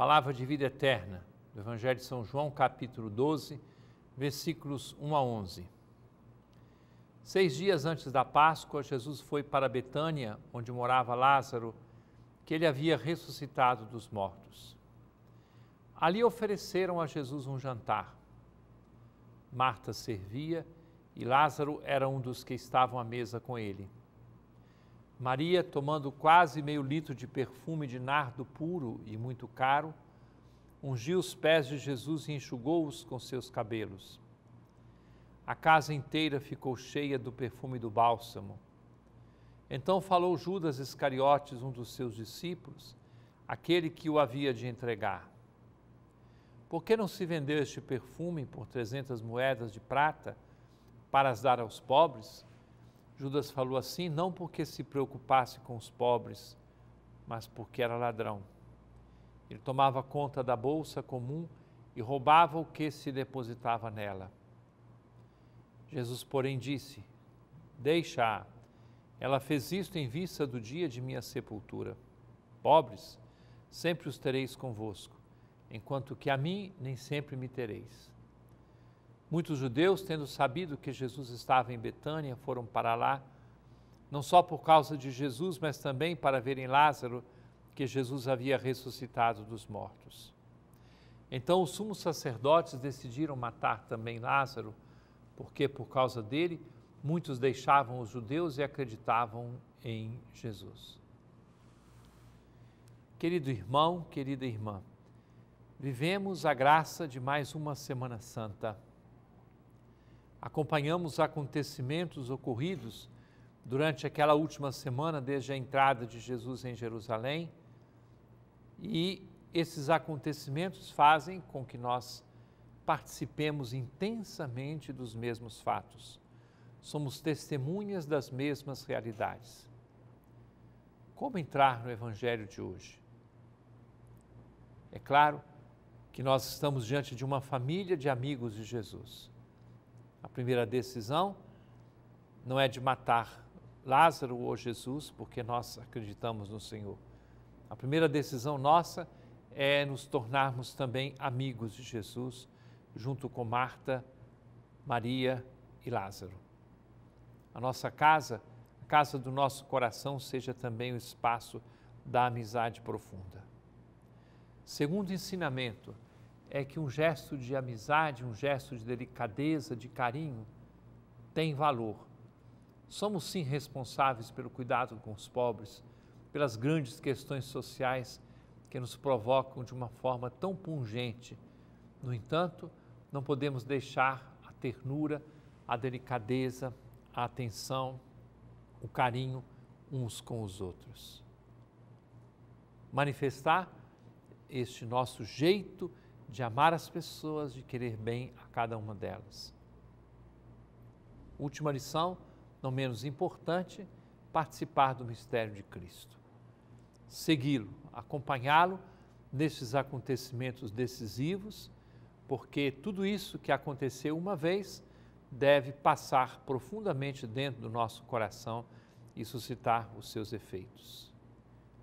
Palavra de vida eterna, do Evangelho de São João, capítulo 12, versículos 1 a 11. Seis dias antes da Páscoa, Jesus foi para Betânia, onde morava Lázaro, que ele havia ressuscitado dos mortos. Ali ofereceram a Jesus um jantar. Marta servia e Lázaro era um dos que estavam à mesa com ele. Maria, tomando quase meio litro de perfume de nardo puro e muito caro, ungiu os pés de Jesus e enxugou-os com seus cabelos. A casa inteira ficou cheia do perfume do bálsamo. Então falou Judas Iscariotes, um dos seus discípulos, aquele que o havia de entregar. Por que não se vendeu este perfume por trezentas moedas de prata para as dar aos pobres? Judas falou assim não porque se preocupasse com os pobres, mas porque era ladrão. Ele tomava conta da bolsa comum e roubava o que se depositava nela. Jesus, porém, disse: Deixa-a. Ela fez isto em vista do dia de minha sepultura. Pobres, sempre os tereis convosco, enquanto que a mim nem sempre me tereis. Muitos judeus, tendo sabido que Jesus estava em Betânia, foram para lá, não só por causa de Jesus, mas também para verem Lázaro, que Jesus havia ressuscitado dos mortos. Então os sumos sacerdotes decidiram matar também Lázaro, porque por causa dele muitos deixavam os judeus e acreditavam em Jesus. Querido irmão, querida irmã, vivemos a graça de mais uma Semana Santa acompanhamos acontecimentos ocorridos durante aquela última semana, desde a entrada de Jesus em Jerusalém, e esses acontecimentos fazem com que nós participemos intensamente dos mesmos fatos. Somos testemunhas das mesmas realidades. Como entrar no Evangelho de hoje? É claro que nós estamos diante de uma família de amigos de Jesus a primeira decisão não é de matar Lázaro ou Jesus, porque nós acreditamos no Senhor. A primeira decisão nossa é nos tornarmos também amigos de Jesus, junto com Marta, Maria e Lázaro. A nossa casa, a casa do nosso coração, seja também o espaço da amizade profunda. Segundo ensinamento, é que um gesto de amizade, um gesto de delicadeza, de carinho, tem valor. Somos sim responsáveis pelo cuidado com os pobres, pelas grandes questões sociais que nos provocam de uma forma tão pungente. No entanto, não podemos deixar a ternura, a delicadeza, a atenção, o carinho uns com os outros. Manifestar este nosso jeito de amar as pessoas, de querer bem a cada uma delas. Última lição, não menos importante, participar do mistério de Cristo. Segui-lo, acompanhá-lo nesses acontecimentos decisivos, porque tudo isso que aconteceu uma vez deve passar profundamente dentro do nosso coração e suscitar os seus efeitos.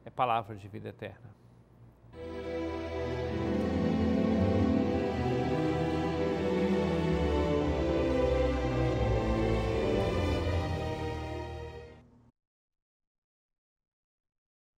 É palavra de vida eterna.